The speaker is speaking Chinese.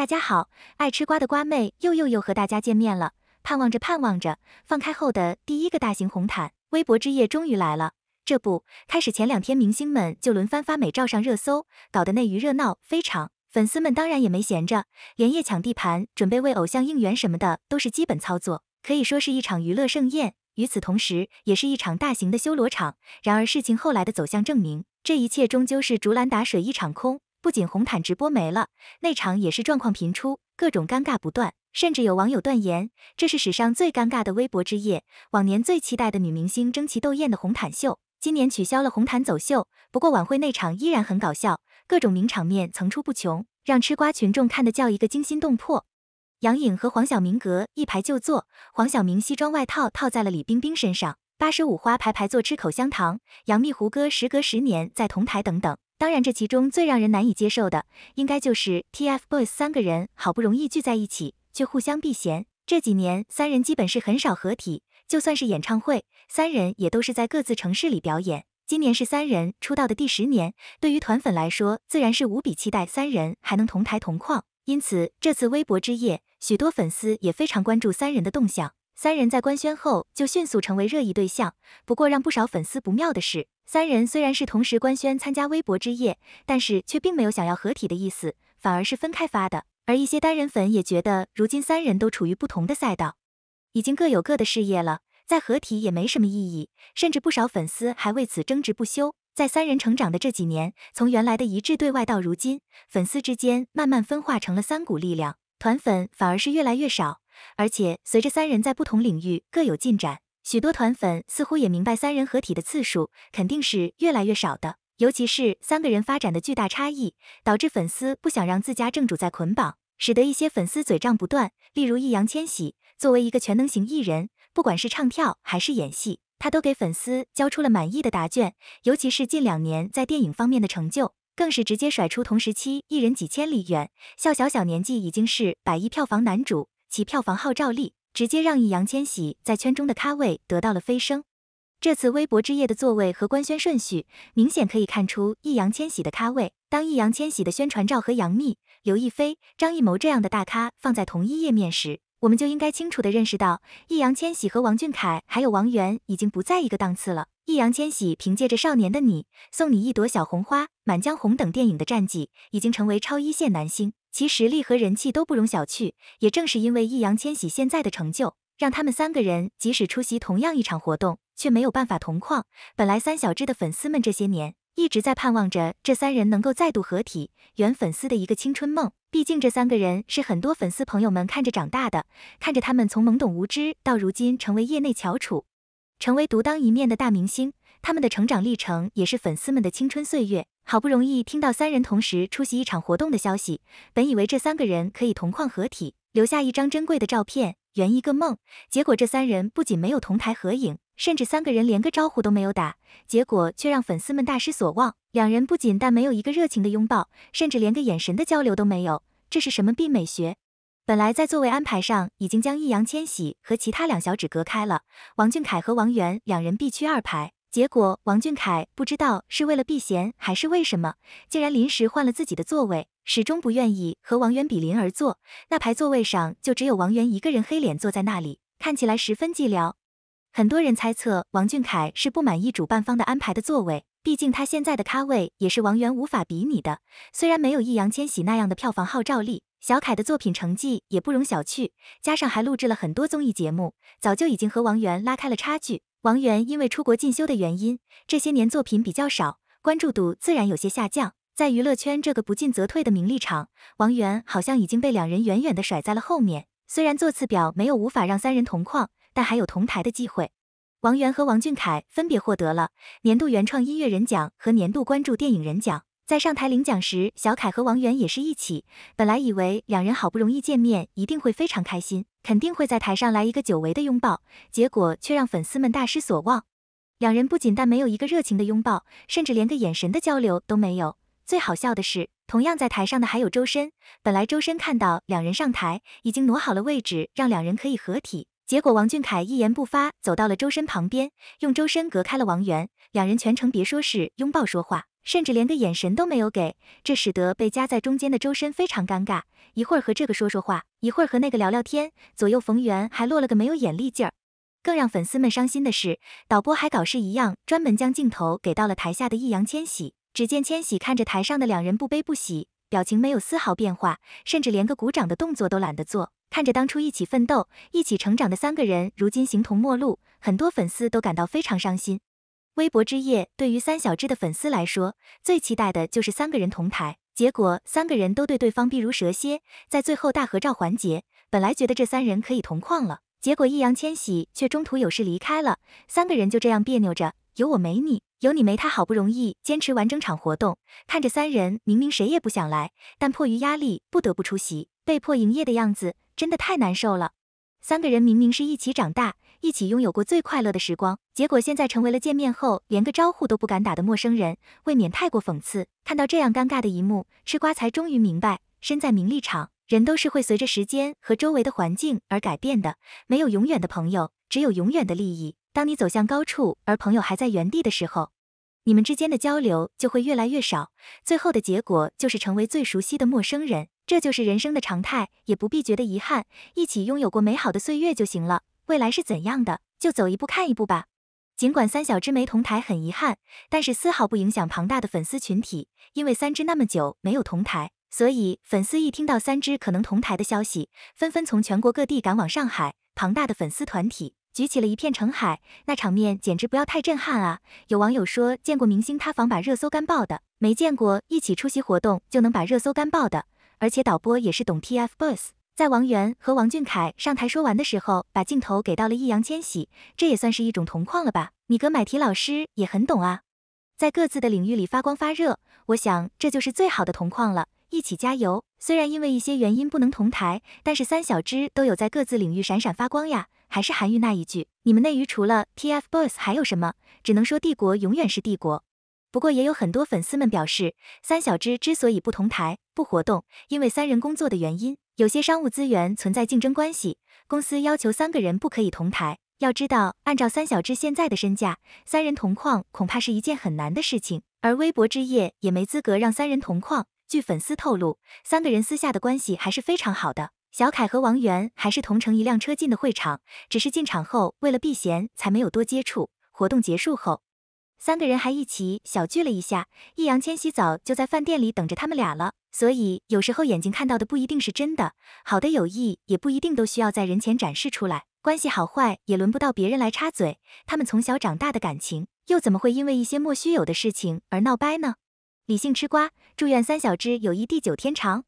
大家好，爱吃瓜的瓜妹又又又和大家见面了。盼望着盼望着，放开后的第一个大型红毯微博之夜终于来了。这不，开始前两天，明星们就轮番发美照上热搜，搞得内娱热闹非常。粉丝们当然也没闲着，连夜抢地盘，准备为偶像应援什么的，都是基本操作。可以说是一场娱乐盛宴，与此同时，也是一场大型的修罗场。然而，事情后来的走向证明，这一切终究是竹篮打水一场空。不仅红毯直播没了，内场也是状况频出，各种尴尬不断，甚至有网友断言这是史上最尴尬的微博之夜。往年最期待的女明星争奇斗艳的红毯秀，今年取消了红毯走秀。不过晚会内场依然很搞笑，各种名场面层出不穷，让吃瓜群众看得叫一个惊心动魄。杨颖和黄晓明隔一排就坐，黄晓明西装外套套在了李冰冰身上。八十五花排排坐吃口香糖，杨幂胡歌时隔十年在同台等等。当然，这其中最让人难以接受的，应该就是 TFBOYS 三个人好不容易聚在一起，却互相避嫌。这几年，三人基本是很少合体，就算是演唱会，三人也都是在各自城市里表演。今年是三人出道的第十年，对于团粉来说，自然是无比期待三人还能同台同框。因此，这次微博之夜，许多粉丝也非常关注三人的动向。三人在官宣后就迅速成为热议对象。不过让不少粉丝不妙的是，三人虽然是同时官宣参加微博之夜，但是却并没有想要合体的意思，反而是分开发的。而一些单人粉也觉得，如今三人都处于不同的赛道，已经各有各的事业了，再合体也没什么意义。甚至不少粉丝还为此争执不休。在三人成长的这几年，从原来的一致对外到如今，粉丝之间慢慢分化成了三股力量，团粉反而是越来越少。而且随着三人在不同领域各有进展，许多团粉似乎也明白三人合体的次数肯定是越来越少的。尤其是三个人发展的巨大差异，导致粉丝不想让自家正主在捆绑，使得一些粉丝嘴仗不断。例如易烊千玺，作为一个全能型艺人，不管是唱跳还是演戏，他都给粉丝交出了满意的答卷。尤其是近两年在电影方面的成就，更是直接甩出同时期艺人几千里远。笑，小小年纪已经是百亿票房男主。其票房号召力直接让易烊千玺在圈中的咖位得到了飞升。这次微博之夜的座位和官宣顺序，明显可以看出易烊千玺的咖位。当易烊千玺的宣传照和杨幂、刘亦菲、张艺谋这样的大咖放在同一页面时，我们就应该清楚的认识到，易烊千玺和王俊凯还有王源已经不在一个档次了。易烊千玺凭借着《少年的你》、《送你一朵小红花》、《满江红》等电影的战绩，已经成为超一线男星。其实力和人气都不容小觑，也正是因为易烊千玺现在的成就，让他们三个人即使出席同样一场活动，却没有办法同框。本来三小只的粉丝们这些年一直在盼望着这三人能够再度合体，圆粉丝的一个青春梦。毕竟这三个人是很多粉丝朋友们看着长大的，看着他们从懵懂无知到如今成为业内翘楚，成为独当一面的大明星。他们的成长历程也是粉丝们的青春岁月。好不容易听到三人同时出席一场活动的消息，本以为这三个人可以同框合体，留下一张珍贵的照片，圆一个梦。结果这三人不仅没有同台合影，甚至三个人连个招呼都没有打，结果却让粉丝们大失所望。两人不仅但没有一个热情的拥抱，甚至连个眼神的交流都没有，这是什么毕美学？本来在座位安排上已经将易烊千玺和其他两小指隔开了，王俊凯和王源两人必区二排。结果，王俊凯不知道是为了避嫌还是为什么，竟然临时换了自己的座位，始终不愿意和王源比邻而坐。那排座位上就只有王源一个人，黑脸坐在那里，看起来十分寂寥。很多人猜测王俊凯是不满意主办方的安排的座位，毕竟他现在的咖位也是王源无法比拟的。虽然没有易烊千玺那样的票房号召力，小凯的作品成绩也不容小觑，加上还录制了很多综艺节目，早就已经和王源拉开了差距。王源因为出国进修的原因，这些年作品比较少，关注度自然有些下降。在娱乐圈这个不进则退的名利场，王源好像已经被两人远远地甩在了后面。虽然座次表没有无法让三人同框，但还有同台的机会。王源和王俊凯分别获得了年度原创音乐人奖和年度关注电影人奖。在上台领奖时，小凯和王源也是一起。本来以为两人好不容易见面，一定会非常开心，肯定会在台上来一个久违的拥抱。结果却让粉丝们大失所望。两人不仅但没有一个热情的拥抱，甚至连个眼神的交流都没有。最好笑的是，同样在台上的还有周深。本来周深看到两人上台，已经挪好了位置，让两人可以合体。结果王俊凯一言不发，走到了周深旁边，用周深隔开了王源。两人全程别说是拥抱，说话。甚至连个眼神都没有给，这使得被夹在中间的周深非常尴尬。一会儿和这个说说话，一会儿和那个聊聊天，左右逢源还落了个没有眼力劲儿。更让粉丝们伤心的是，导播还搞事一样，专门将镜头给到了台下的易烊千玺。只见千玺看着台上的两人，不悲不喜，表情没有丝毫变化，甚至连个鼓掌的动作都懒得做。看着当初一起奋斗、一起成长的三个人，如今形同陌路，很多粉丝都感到非常伤心。微博之夜对于三小只的粉丝来说，最期待的就是三个人同台。结果三个人都对对方避如蛇蝎。在最后大合照环节，本来觉得这三人可以同框了，结果易烊千玺却中途有事离开了，三个人就这样别扭着，有我没你，有你没他。好不容易坚持完整场活动，看着三人明明谁也不想来，但迫于压力不得不出席，被迫营业的样子真的太难受了。三个人明明是一起长大。一起拥有过最快乐的时光，结果现在成为了见面后连个招呼都不敢打的陌生人，未免太过讽刺。看到这样尴尬的一幕，吃瓜才终于明白，身在名利场，人都是会随着时间和周围的环境而改变的。没有永远的朋友，只有永远的利益。当你走向高处，而朋友还在原地的时候，你们之间的交流就会越来越少，最后的结果就是成为最熟悉的陌生人。这就是人生的常态，也不必觉得遗憾，一起拥有过美好的岁月就行了。未来是怎样的，就走一步看一步吧。尽管三小只没同台很遗憾，但是丝毫不影响庞大的粉丝群体。因为三只那么久没有同台，所以粉丝一听到三只可能同台的消息，纷纷从全国各地赶往上海，庞大的粉丝团体举起了一片澄海，那场面简直不要太震撼啊！有网友说见过明星塌房把热搜干爆的，没见过一起出席活动就能把热搜干爆的，而且导播也是懂 TFBOYS。在王源和王俊凯上台说完的时候，把镜头给到了易烊千玺，这也算是一种同框了吧？米格买提老师也很懂啊，在各自的领域里发光发热，我想这就是最好的同框了。一起加油！虽然因为一些原因不能同台，但是三小只都有在各自领域闪闪发光呀。还是韩愈那一句，你们内娱除了 TFBOYS 还有什么？只能说帝国永远是帝国。不过也有很多粉丝们表示，三小只之所以不同台不活动，因为三人工作的原因。有些商务资源存在竞争关系，公司要求三个人不可以同台。要知道，按照三小只现在的身价，三人同框恐怕是一件很难的事情。而微博之夜也没资格让三人同框。据粉丝透露，三个人私下的关系还是非常好的。小凯和王源还是同乘一辆车进的会场，只是进场后为了避嫌才没有多接触。活动结束后。三个人还一起小聚了一下，易烊千玺早就在饭店里等着他们俩了。所以有时候眼睛看到的不一定是真的，好的友谊也不一定都需要在人前展示出来，关系好坏也轮不到别人来插嘴。他们从小长大的感情，又怎么会因为一些莫须有的事情而闹掰呢？理性吃瓜，祝愿三小只友谊地久天长。